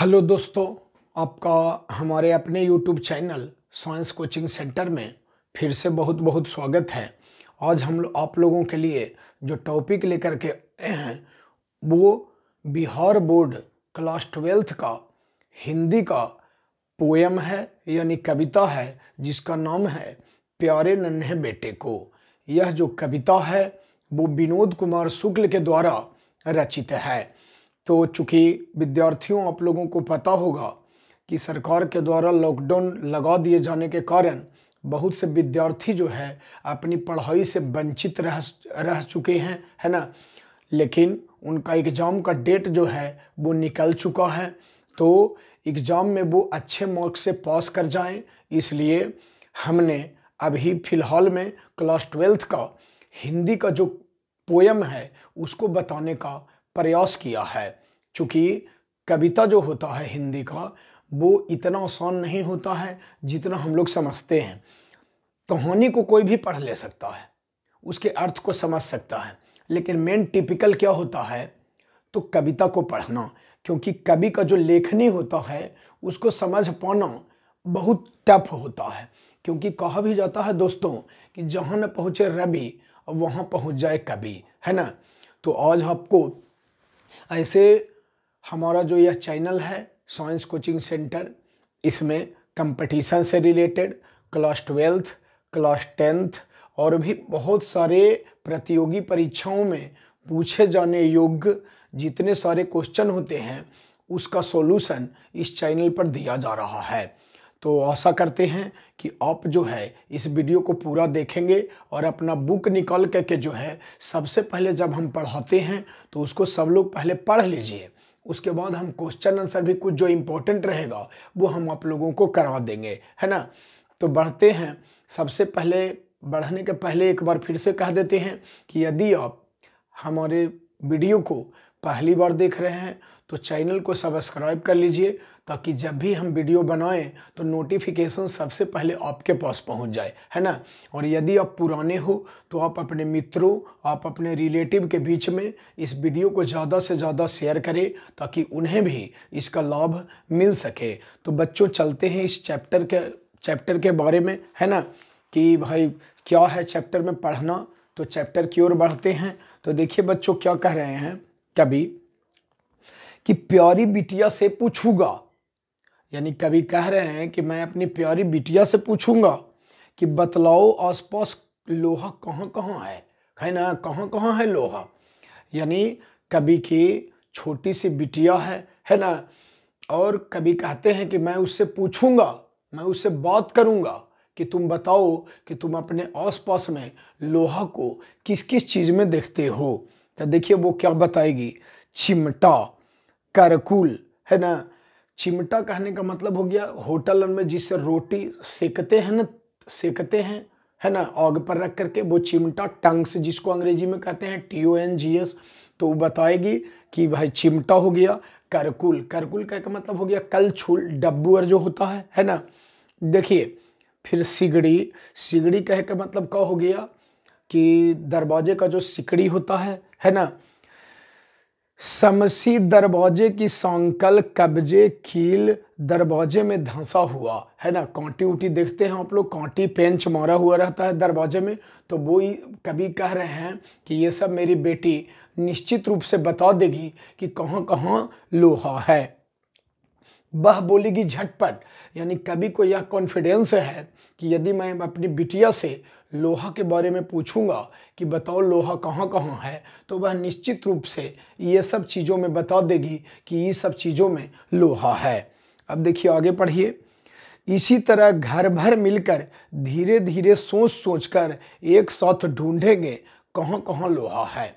hello दोस्तों आपका हमारे अपने YouTube channel science coaching centre में फिर से बहुत बहुत स्वागत है आज हम आप लोगों के लिए जो टॉपिक लेकर के आए हैं वो बिहार बोर्ड क्लास ट्वेल्थ का हिंदी का पोएम है यानी कविता है जिसका नाम है प्यारे नन्हे बेटे को यह जो कविता है वो विनोद कुमार शुक्ल के द्वारा रचित है तो चूँकि विद्यार्थियों आप लोगों को पता होगा कि सरकार के द्वारा लॉकडाउन लगा दिए जाने के कारण बहुत से विद्यार्थी जो है अपनी पढ़ाई से वंचित रह रह चुके हैं है ना लेकिन उनका एग्ज़ाम का डेट जो है वो निकल चुका है तो एग्ज़ाम में वो अच्छे मार्क्स से पास कर जाएं इसलिए हमने अभी फ़िलहाल में क्लास ट्वेल्थ का हिंदी का जो पोयम है उसको बताने का प्रयास किया है क्योंकि कविता जो होता है हिंदी का वो इतना आसान नहीं होता है जितना हम लोग समझते हैं कहानी को कोई भी पढ़ ले सकता है उसके अर्थ को समझ सकता है लेकिन मेन टिपिकल क्या होता है तो कविता को पढ़ना क्योंकि कवि का जो लेखनी होता है उसको समझ पाना बहुत टफ होता है क्योंकि कहा भी जाता है दोस्तों कि जहाँ न पहुँचे रवि वहाँ पहुँच जाए कवि है ना तो आज आपको ऐसे हमारा जो यह चैनल है साइंस कोचिंग सेंटर इसमें कंपटीशन से related class twelfth class tenth और भी बहुत सारे प्रतियोगी परीक्षाओं में पूछे जाने योग्य जितने सारे क्वेश्चन होते हैं उसका सॉल्यूशन इस चैनल पर दिया जा रहा है तो आशा करते हैं कि आप जो है इस वीडियो को पूरा देखेंगे और अपना बुक निकाल करके जो है सबसे पहले जब हम पढ़ाते हैं तो उसको सब लोग पहले पढ़ लीजिए उसके बाद हम क्वेश्चन आंसर भी कुछ जो इम्पोर्टेंट रहेगा वो हम आप लोगों को करवा देंगे है ना तो बढ़ते हैं सबसे पहले बढ़ने के पहले एक बार फिर से कह देते हैं कि यदि आप हमारे वीडियो को पहली बार देख रहे हैं तो चैनल को सब्सक्राइब कर लीजिए ताकि जब भी हम वीडियो बनाएं तो नोटिफिकेशन सबसे पहले आपके पास पहुंच जाए है ना और यदि आप पुराने हो तो आप अपने मित्रों आप अपने रिलेटिव के बीच में इस वीडियो को ज़्यादा से ज़्यादा शेयर करें ताकि उन्हें भी इसका लाभ मिल सके तो बच्चों चलते हैं इस चैप्टर के चैप्टर के बारे में है ना कि भाई क्या है चैप्टर में पढ़ना तो चैप्टर की ओर बढ़ते हैं तो देखिए बच्चों क्या कह रहे हैं कभी कि प्यारी बिटिया से पूछूंगा यानी कभी कह रहे हैं कि मैं अपनी प्यारी बिटिया से पूछूंगा कि बतलाओ आसपास लोहा कहाँ कहाँ है है ना कहाँ कहाँ है लोहा यानी कभी की छोटी सी बिटिया है है ना और कभी कहते हैं कि मैं उससे पूछूंगा मैं उससे बात करूंगा कि तुम बताओ कि तुम अपने आसपास में लोहा को किस किस चीज़ में देखते हो तो देखिए वो क्या बताएगी चिमटा करकुल है ना चिमटा कहने का मतलब हो गया होटल में जिससे रोटी सेकते हैं ना सेकते हैं है ना आग पर रख करके वो चिमटा टंग्स जिसको अंग्रेजी में कहते हैं T O N G S तो वो बताएगी कि भाई चिमटा हो गया करकुल करकुल कह का मतलब हो गया कल छुल डब्बूअर जो होता है है ना देखिए फिर सिगड़ी सिगड़ी कह का मतलब क्या हो गया कि दरवाजे का जो सिकड़ी होता है है ना समसी दरवाजे की सौकल कब्जे खील दरवाजे में धंसा हुआ है ना कांटी उटी देखते हैं आप लोग कांटी पेंच मारा हुआ रहता है दरवाजे में तो वो ही कभी कह रहे हैं कि ये सब मेरी बेटी निश्चित रूप से बता देगी कि कहाँ कहाँ लोहा है वह बोलेगी झटपट यानी कभी को यह कॉन्फिडेंस है कि यदि मैं अपनी बिटिया से लोहा के बारे में पूछूंगा कि बताओ लोहा कहाँ कहाँ है तो वह निश्चित रूप से ये सब चीज़ों में बता देगी कि ये सब चीज़ों में लोहा है अब देखिए आगे पढ़िए इसी तरह घर भर मिलकर धीरे धीरे सोच सोच कर एक साथ ढूंढेंगे कहाँ कहाँ लोहा है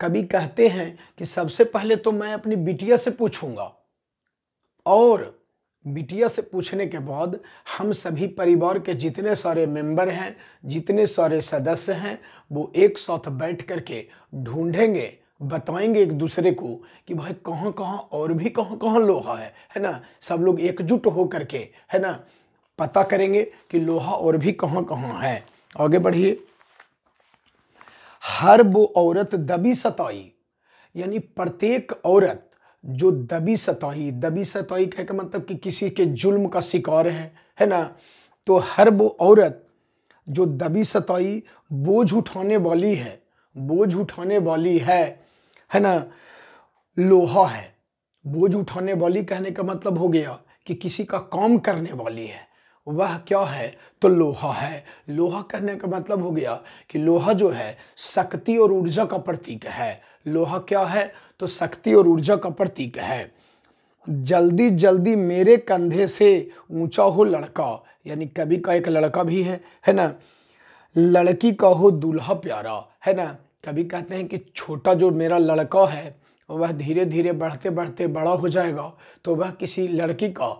कभी कहते हैं कि सबसे पहले तो मैं अपनी बिटिया से पूछूंगा और बिटिया से पूछने के बाद हम सभी परिवार के जितने सारे मेंबर हैं जितने सारे सदस्य हैं वो एक साथ बैठ करके ढूंढेंगे बताएंगे एक दूसरे को कि भाई कहाँ कहाँ और भी कहाँ कहाँ लोहा है है ना सब लोग एकजुट हो के है ना पता करेंगे कि लोहा और भी कहाँ कहाँ है आगे बढ़िए हर वो औरत दबी सताई यानी प्रत्येक औरत जो दबी सताई दबी सताई कह का मतलब कि किसी के जुल्म का शिकार है है ना तो हर वो औरत जो दबी सताई बोझ उठाने वाली है बोझ उठाने वाली है है ना लोहा है बोझ उठाने वाली कहने का मतलब हो गया कि किसी का काम करने वाली है वह क्या है तो लोहा है लोहा कहने का मतलब हो गया कि लोहा जो है शक्ति और ऊर्जा का प्रतीक है लोहा क्या है तो शक्ति और ऊर्जा का प्रतीक है जल्दी जल्दी मेरे कंधे से ऊंचा हो लड़का यानी कभी का एक लड़का भी है है ना लड़की का हो दूल्हा प्यारा है ना कभी कहते हैं कि छोटा जो मेरा लड़का है वह धीरे धीरे बढ़ते बढ़ते बड़ा हो जाएगा तो वह किसी लड़की का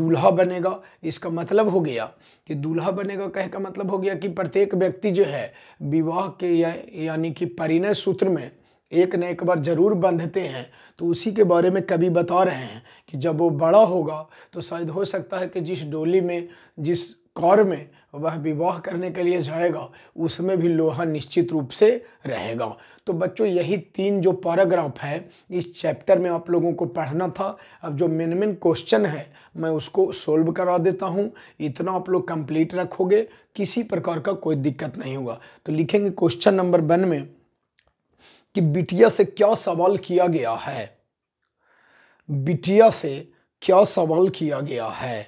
दूल्हा बनेगा इसका मतलब हो गया कि दूल्हा बनेगा कह का मतलब हो गया कि प्रत्येक व्यक्ति जो है विवाह के या, यानी कि परिणय सूत्र में एक न एक बार ज़रूर बंधते हैं तो उसी के बारे में कभी बता रहे हैं कि जब वो बड़ा होगा तो शायद हो सकता है कि जिस डोली में जिस कौर में वह विवाह करने के लिए जाएगा उसमें भी लोहा निश्चित रूप से रहेगा तो बच्चों यही तीन जो पैराग्राफ है इस चैप्टर में आप लोगों को पढ़ना था अब जो मेन मेन क्वेश्चन है मैं उसको सोल्व करा देता हूँ इतना आप लोग कंप्लीट रखोगे किसी प्रकार का कोई दिक्कत नहीं होगा तो लिखेंगे क्वेश्चन नंबर वन में कि बिटिया से क्या सवाल किया गया है बिटिया से क्या सवाल किया गया है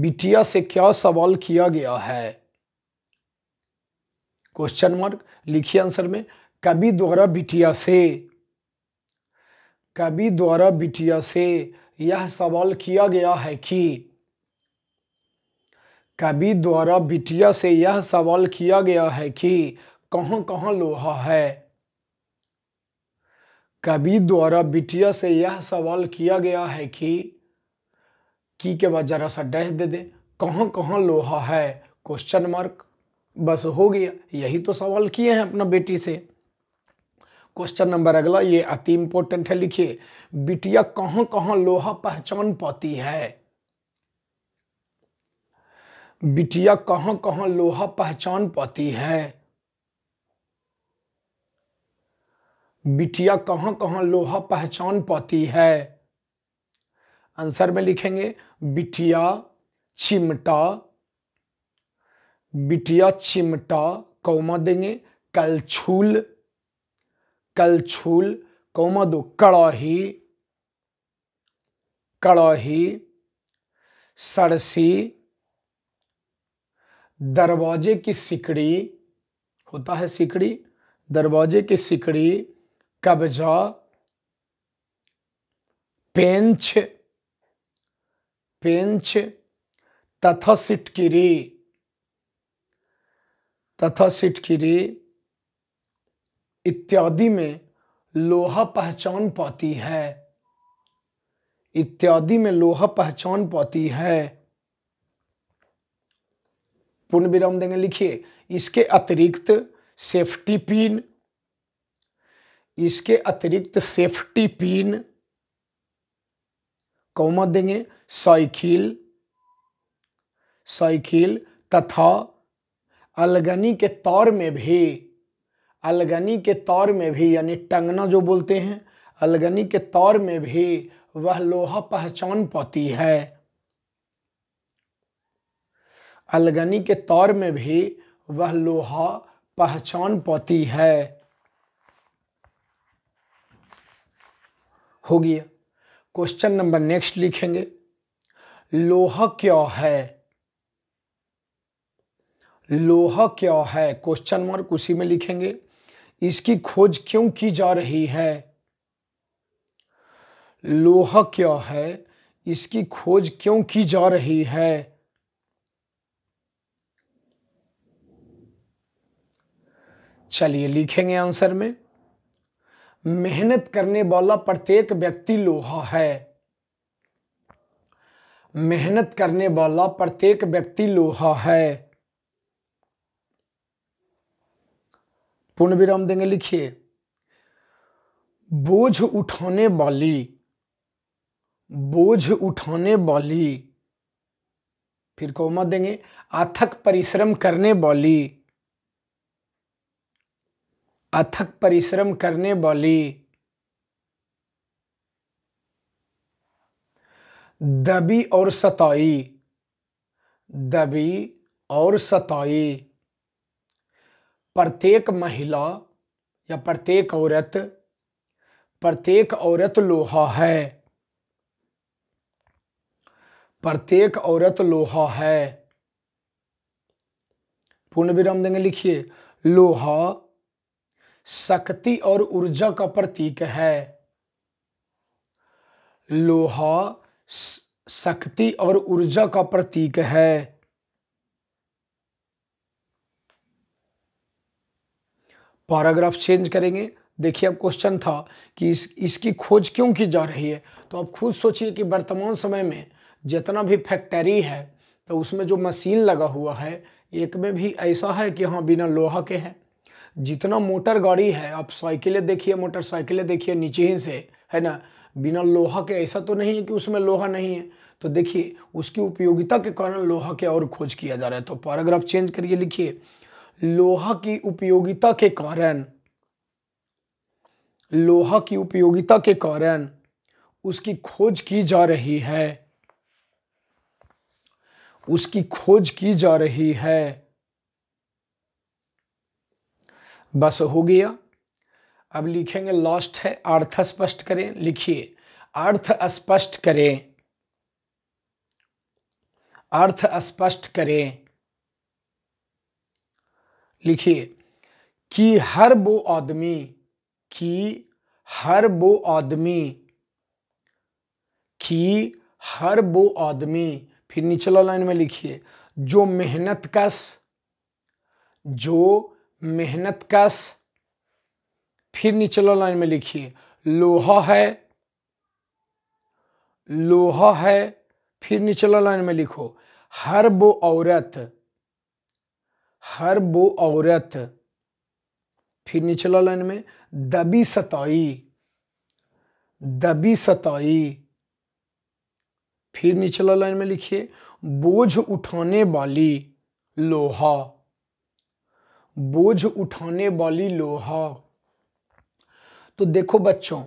बिटिया से क्या सवाल किया गया है क्वेश्चन मार्क लिखिए आंसर में कवि द्वारा बिटिया से कवि द्वारा बिटिया से यह सवाल किया गया है कि कवि द्वारा बिटिया से यह सवाल किया गया है कि कहाँ कहाँ लोहा है कभी द्वारा बिटिया से यह सवाल किया गया है कि की के बाद जरा सा डह दे दे कहाँ कहाँ लोहा है क्वेश्चन मार्क बस हो गया यही तो सवाल किए हैं अपना बेटी से क्वेश्चन नंबर अगला ये अति इंपॉर्टेंट है लिखिए बिटिया कहाँ कहाँ लोहा पहचान पाती है बिटिया कहाँ कहाँ लोहा पहचान पाती है बिटिया कहाँ कहाँ लोहा पहचान पाती है आंसर में लिखेंगे बिटिया चिमटा बिटिया चिमटा कौमा देंगे कलछूल कलछूल कौमा दो कड़ाही कड़ाही सरसी दरवाजे की सिकड़ी होता है सिकड़ी दरवाजे की सिकड़ी कब्जा पेंच पेंच तथा सिटकिरी तथा सिटकिरी इत्यादि में लोहा पहचान पाती है इत्यादि में लोहा पहचान पाती है पूर्ण विराम देंगे लिखिए इसके अतिरिक्त सेफ्टी पिन इसके अतिरिक्त सेफ्टी पिन कौमा देंगे साइकिल साइकिल तथा अलगनी के तौर में भी अलगनी के तौर में भी यानी टंगना जो बोलते हैं अलगनी के तौर में भी वह लोहा पहचान पाती है अलगनी के तौर में भी वह लोहा पहचान पाती है हो गया क्वेश्चन नंबर नेक्स्ट लिखेंगे लोह क्यों है लोह क्यों है क्वेश्चन मार्क उसी में लिखेंगे इसकी खोज क्यों की जा रही है लोह क्यों है इसकी खोज क्यों की जा रही है चलिए लिखेंगे आंसर में मेहनत करने वाला प्रत्येक व्यक्ति लोहा है मेहनत करने वाला प्रत्येक व्यक्ति लोहा है पूर्ण विराम देंगे लिखिए बोझ उठाने वाली बोझ उठाने वाली फिर कोमा देंगे अथक परिश्रम करने वाली अथक परिश्रम करने वाली दबी और सताई दबी और सताई प्रत्येक महिला या प्रत्येक औरत प्रत्येक औरत लोहा है प्रत्येक औरत लोहा है पूर्ण विराम देंगे लिखिए लोहा शक्ति और ऊर्जा का प्रतीक है लोहा शक्ति और ऊर्जा का प्रतीक है पैराग्राफ चेंज करेंगे देखिए अब क्वेश्चन था कि इस इसकी खोज क्यों की जा रही है तो आप खुद सोचिए कि वर्तमान समय में जितना भी फैक्ट्री है तो उसमें जो मशीन लगा हुआ है एक में भी ऐसा है कि हाँ बिना लोहा के है जितना मोटर गाड़ी है आप साइकिलें देखिए मोटरसाइकिलें देखिए नीचे ही से है ना बिना लोहा के ऐसा तो नहीं है कि उसमें लोहा नहीं है तो देखिए उसकी उपयोगिता के कारण लोहा के और खोज किया जा रहा है तो पैराग्राफ चेंज करिए लिखिए लोहा की उपयोगिता के कारण लोहा की उपयोगिता के कारण उसकी खोज की जा रही है उसकी खोज की जा रही है बस हो गया अब लिखेंगे लॉस्ट है अर्थ स्पष्ट करें लिखिए अर्थ स्पष्ट करें अर्थ स्पष्ट करें लिखिए कि हर वो आदमी कि हर वो आदमी कि हर वो आदमी फिर निचला लाइन में लिखिए जो मेहनत कस जो मेहनत कश फिर निचला लाइन में लिखिए लोहा है लोहा है फिर निचला लाइन में लिखो हर वो औरत हर वो औरत फिर निचला लाइन में दबी सताई दबी सताई फिर निचला लाइन में लिखिए बोझ उठाने वाली लोहा बोझ उठाने वाली लोहा तो देखो बच्चों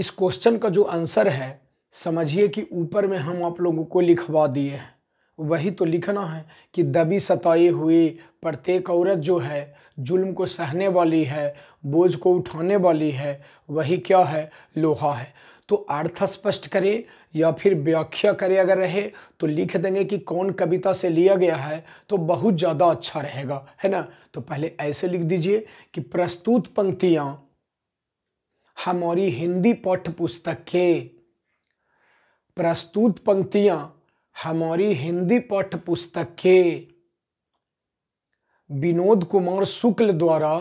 इस क्वेश्चन का जो आंसर है समझिए कि ऊपर में हम आप लोगों को लिखवा दिए हैं वही तो लिखना है कि दबी सताई हुई प्रत्येक औरत जो है जुल्म को सहने वाली है बोझ को उठाने वाली है वही क्या है लोहा है तो अर्थ स्पष्ट करे या फिर व्याख्या करें अगर रहे तो लिख देंगे कि कौन कविता से लिया गया है तो बहुत ज़्यादा अच्छा रहेगा है ना तो पहले ऐसे लिख दीजिए कि प्रस्तुत पंक्तियाँ हमारी हिंदी पाठ्य पुस्तक के प्रस्तुत पंक्तियाँ हमारी हिंदी पाठ्य पुस्तक के विनोद कुमार शुक्ल द्वारा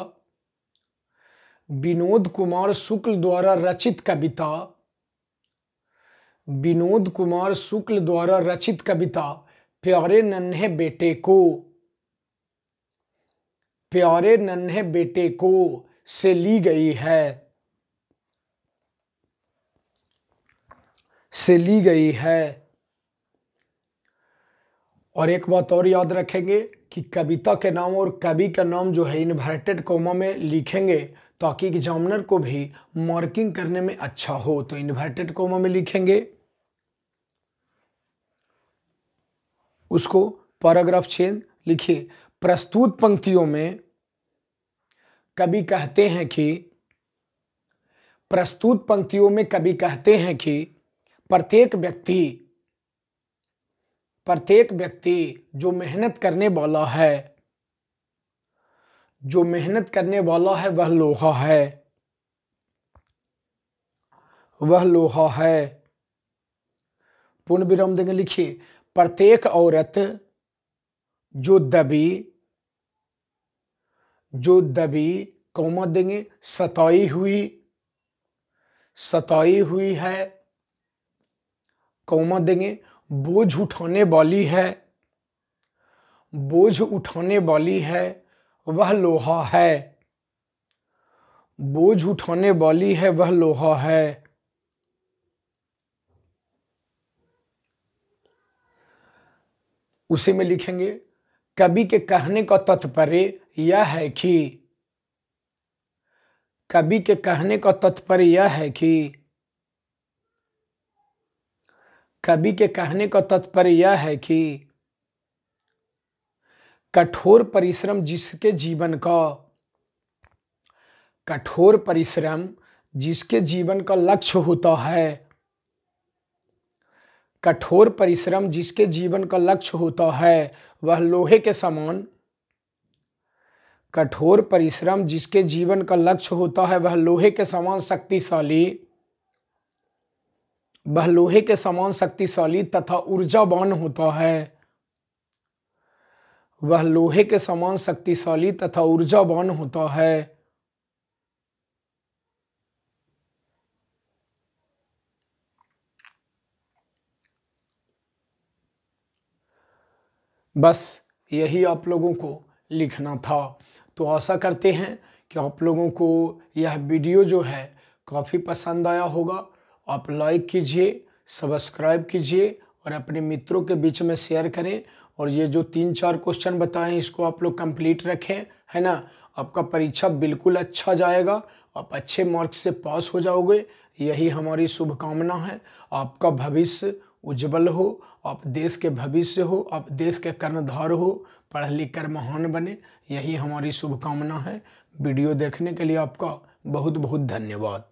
विनोद कुमार शुक्ल द्वारा रचित कविता विनोद कुमार शुक्ल द्वारा रचित कविता प्यारे नन्हे बेटे को प्यारे नन्हे बेटे को से ली गई है से ली गई है और एक बात और याद रखेंगे कि कविता के नाम और कवि का नाम जो है इन्वर्टेड कोमा में लिखेंगे ताकि एग्जामिनर को भी मार्किंग करने में अच्छा हो तो इन्वर्टेड कोमा में लिखेंगे उसको पैराग्राफ छेद लिखिए प्रस्तुत पंक्तियों में कभी कहते हैं कि प्रस्तुत पंक्तियों में कभी कहते हैं कि प्रत्येक व्यक्ति प्रत्येक व्यक्ति जो मेहनत करने वाला है जो मेहनत करने वाला है वह लोहा है वह लोहा है पूर्ण विराम देंगे लिखिए प्रत्येक औरत जो दबी जो दबी कौमा देंगे सताई हुई सताई हुई है कौमा देंगे बोझ उठाने वाली है बोझ उठाने वाली है वह लोहा है बोझ उठाने वाली है वह लोहा है उसी में लिखेंगे कवि के कहने का तत्पर्य यह है कि कवि के कहने का तत्पर्य यह है कि कवि के कहने का तत्पर्य यह है कि कठोर परिश्रम जिसके जीवन का कठोर परिश्रम जिसके जीवन का लक्ष्य होता है कठोर परिश्रम जिसके जीवन का लक्ष्य होता है वह लोहे के समान कठोर परिश्रम जिसके जीवन का लक्ष्य होता है वह लोहे के समान शक्तिशाली वह लोहे के समान शक्तिशाली तथा ऊर्जावान होता है वह लोहे के समान शक्तिशाली तथा ऊर्जावान होता है बस यही आप लोगों को लिखना था तो आशा करते हैं कि आप लोगों को यह वीडियो जो है काफ़ी पसंद आया होगा आप लाइक कीजिए सब्सक्राइब कीजिए और अपने मित्रों के बीच में शेयर करें और ये जो तीन चार क्वेश्चन बताएं इसको आप लोग कंप्लीट रखें है ना आपका परीक्षा बिल्कुल अच्छा जाएगा आप अच्छे मार्क्स से पास हो जाओगे यही हमारी शुभकामना है आपका भविष्य उज्जवल हो आप देश के भविष्य हो आप देश के कर्णधार हो पढ़ लिख कर महान बने यही हमारी शुभकामना है वीडियो देखने के लिए आपका बहुत बहुत धन्यवाद